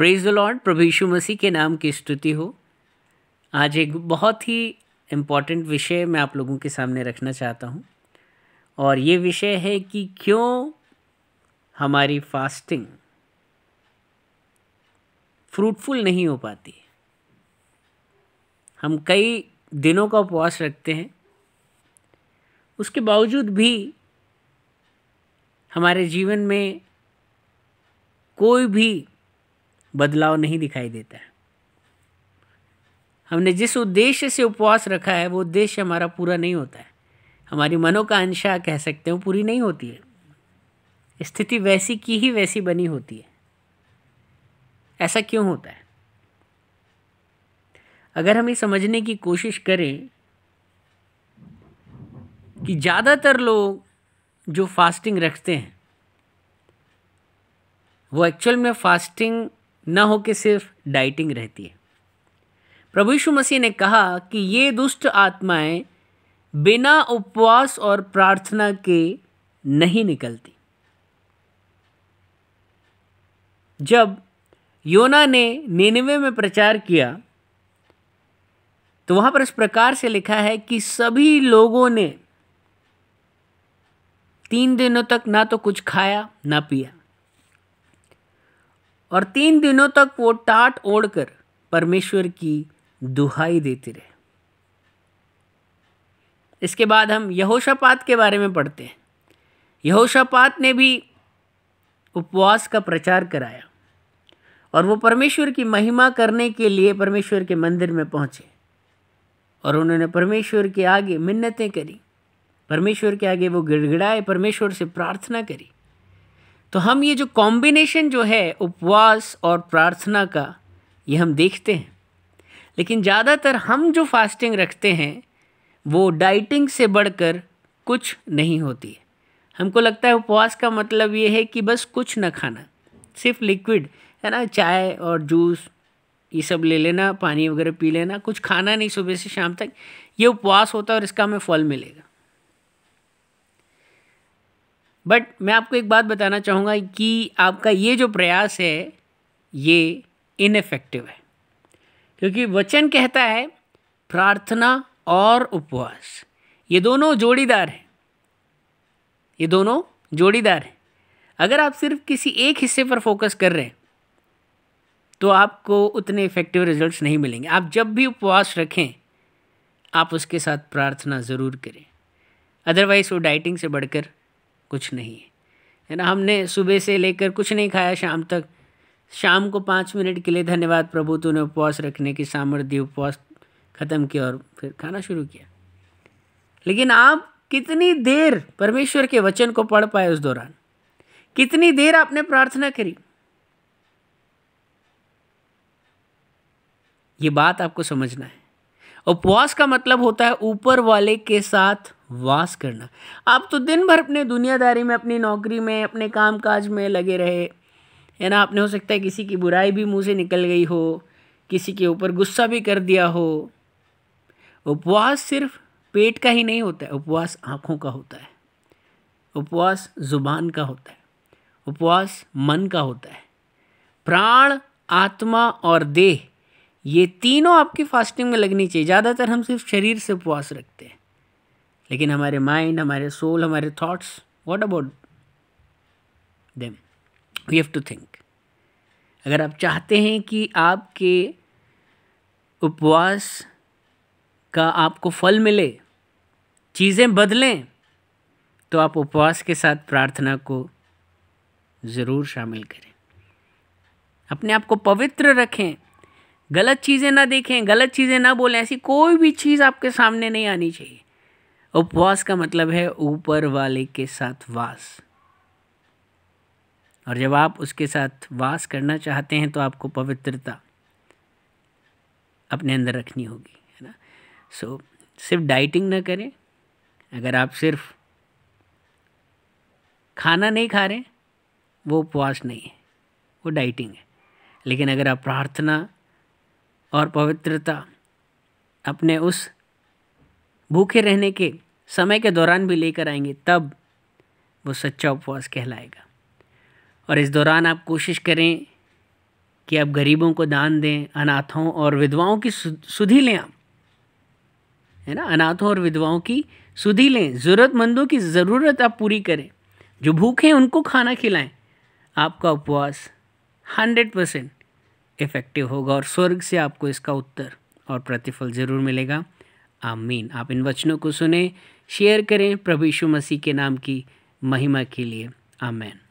praise the Lord प्रभु यीशु मसीह के नाम की स्तुति हो आज एक बहुत ही इम्पॉर्टेंट विषय मैं आप लोगों के सामने रखना चाहता हूँ और ये विषय है कि क्यों हमारी फास्टिंग फ्रूटफुल नहीं हो पाती हम कई दिनों का उपवास रखते हैं उसके बावजूद भी हमारे जीवन में कोई भी बदलाव नहीं दिखाई देता है हमने जिस उद्देश्य से उपवास रखा है वो उद्देश्य हमारा पूरा नहीं होता है हमारी मनोकांक्षा कह सकते हो पूरी नहीं होती है स्थिति वैसी की ही वैसी बनी होती है ऐसा क्यों होता है अगर हम ये समझने की कोशिश करें कि ज़्यादातर लोग जो फास्टिंग रखते हैं वो एक्चुअल में फास्टिंग न हो के सिर्फ डाइटिंग रहती है प्रभु यीशु मसीह ने कहा कि ये दुष्ट आत्माएं बिना उपवास और प्रार्थना के नहीं निकलती जब योना ने निनवे में प्रचार किया तो वहां पर इस प्रकार से लिखा है कि सभी लोगों ने तीन दिनों तक ना तो कुछ खाया ना पिया और तीन दिनों तक वो टाट ओढ़कर परमेश्वर की दुहाई देते रहे इसके बाद हम यहोशापात के बारे में पढ़ते हैं यहोशापात ने भी उपवास का प्रचार कराया और वो परमेश्वर की महिमा करने के लिए परमेश्वर के मंदिर में पहुँचे और उन्होंने परमेश्वर के आगे मिन्नतें करी परमेश्वर के आगे वो गिड़गिड़ाए परमेश्वर से प्रार्थना करी तो हम ये जो कॉम्बिनेशन जो है उपवास और प्रार्थना का ये हम देखते हैं लेकिन ज़्यादातर हम जो फास्टिंग रखते हैं वो डाइटिंग से बढ़कर कुछ नहीं होती है हमको लगता है उपवास का मतलब ये है कि बस कुछ ना खाना सिर्फ लिक्विड है ना चाय और जूस ये सब ले लेना पानी वगैरह पी लेना कुछ खाना नहीं सुबह से शाम तक ये उपवास होता है और इसका हमें फल मिलेगा बट मैं आपको एक बात बताना चाहूँगा कि आपका ये जो प्रयास है ये इनफेक्टिव है क्योंकि वचन कहता है प्रार्थना और उपवास ये दोनों जोड़ीदार हैं ये दोनों जोड़ीदार हैं अगर आप सिर्फ किसी एक हिस्से पर फोकस कर रहे हैं तो आपको उतने इफ़ेक्टिव रिजल्ट्स नहीं मिलेंगे आप जब भी उपवास रखें आप उसके साथ प्रार्थना ज़रूर करें अदरवाइज़ वो डाइटिंग से बढ़कर कुछ नहीं है ना हमने सुबह से लेकर कुछ नहीं खाया शाम तक शाम को पाँच मिनट के लिए धन्यवाद प्रभु तूने उपवास रखने की सामर्थ्य उपवास ख़त्म किया और फिर खाना शुरू किया लेकिन आप कितनी देर परमेश्वर के वचन को पढ़ पाए उस दौरान कितनी देर आपने प्रार्थना करी ये बात आपको समझना है उपवास का मतलब होता है ऊपर वाले के साथ वास करना आप तो दिन भर अपने दुनियादारी में अपनी नौकरी में अपने काम काज में लगे रहे है ना आपने हो सकता है किसी की बुराई भी मुँह से निकल गई हो किसी के ऊपर गुस्सा भी कर दिया हो उपवास सिर्फ पेट का ही नहीं होता है उपवास आँखों का होता है उपवास जुबान का होता है उपवास मन का होता है प्राण आत्मा और देह ये तीनों आपकी फास्टिंग में लगनी चाहिए ज़्यादातर हम सिर्फ शरीर से उपवास रखते हैं लेकिन हमारे माइंड हमारे सोल हमारे thoughts what about them we have to think अगर आप चाहते हैं कि आपके उपवास का आपको फल मिले चीज़ें बदलें तो आप उपवास के साथ प्रार्थना को ज़रूर शामिल करें अपने आप को पवित्र रखें गलत चीज़ें ना देखें गलत चीज़ें ना बोलें ऐसी कोई भी चीज़ आपके सामने नहीं आनी चाहिए उपवास का मतलब है ऊपर वाले के साथ वास और जब आप उसके साथ वास करना चाहते हैं तो आपको पवित्रता अपने अंदर रखनी होगी है ना सो so, सिर्फ डाइटिंग ना करें अगर आप सिर्फ खाना नहीं खा रहे वो उपवास नहीं है वो डाइटिंग है लेकिन अगर आप प्रार्थना और पवित्रता अपने उस भूखे रहने के समय के दौरान भी लेकर आएंगे तब वो सच्चा उपवास कहलाएगा और इस दौरान आप कोशिश करें कि आप गरीबों को दान दें अनाथों और विधवाओं की सुधि लें आप है ना अनाथों और विधवाओं की सुधि लें ज़रूरतमंदों की ज़रूरत आप पूरी करें जो भूखे हैं उनको खाना खिलाएं आपका उपवास हंड्रेड परसेंट इफ़ेक्टिव होगा और स्वर्ग से आपको इसका उत्तर और प्रतिफल ज़रूर मिलेगा आमीन आप इन वचनों को सुने शेयर करें प्रभु यीशु मसीह के नाम की महिमा के लिए आमीन